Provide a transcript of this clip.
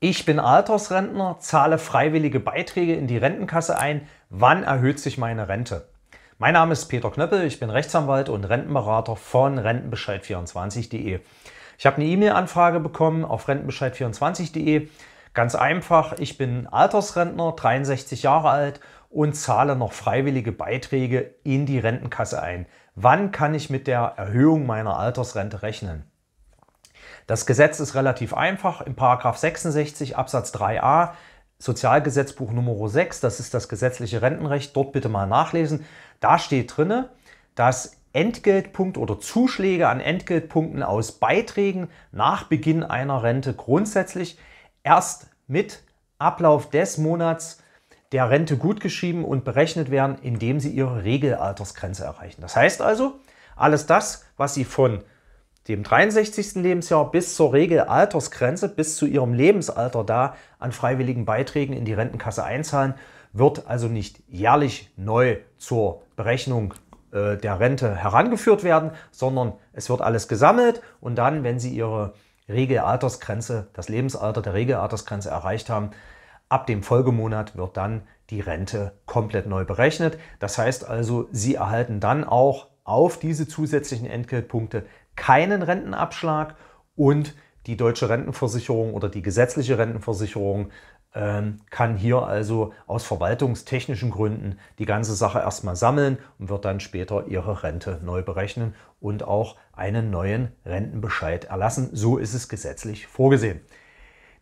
Ich bin Altersrentner, zahle freiwillige Beiträge in die Rentenkasse ein. Wann erhöht sich meine Rente? Mein Name ist Peter Knöppel, ich bin Rechtsanwalt und Rentenberater von rentenbescheid24.de. Ich habe eine E-Mail-Anfrage bekommen auf rentenbescheid24.de. Ganz einfach, ich bin Altersrentner, 63 Jahre alt und zahle noch freiwillige Beiträge in die Rentenkasse ein. Wann kann ich mit der Erhöhung meiner Altersrente rechnen? Das Gesetz ist relativ einfach. In 66 Absatz 3a Sozialgesetzbuch Nr. 6, das ist das gesetzliche Rentenrecht, dort bitte mal nachlesen. Da steht drin, dass Entgeltpunkte oder Zuschläge an Entgeltpunkten aus Beiträgen nach Beginn einer Rente grundsätzlich erst mit Ablauf des Monats der Rente gutgeschrieben und berechnet werden, indem sie ihre Regelaltersgrenze erreichen. Das heißt also, alles das, was sie von dem 63. Lebensjahr bis zur Regelaltersgrenze, bis zu ihrem Lebensalter da an freiwilligen Beiträgen in die Rentenkasse einzahlen, wird also nicht jährlich neu zur Berechnung äh, der Rente herangeführt werden, sondern es wird alles gesammelt und dann, wenn Sie Ihre Regelaltersgrenze, das Lebensalter der Regelaltersgrenze erreicht haben, ab dem Folgemonat wird dann die Rente komplett neu berechnet. Das heißt also, Sie erhalten dann auch auf diese zusätzlichen Entgeltpunkte keinen Rentenabschlag und die deutsche Rentenversicherung oder die gesetzliche Rentenversicherung ähm, kann hier also aus verwaltungstechnischen Gründen die ganze Sache erstmal sammeln und wird dann später ihre Rente neu berechnen und auch einen neuen Rentenbescheid erlassen. So ist es gesetzlich vorgesehen.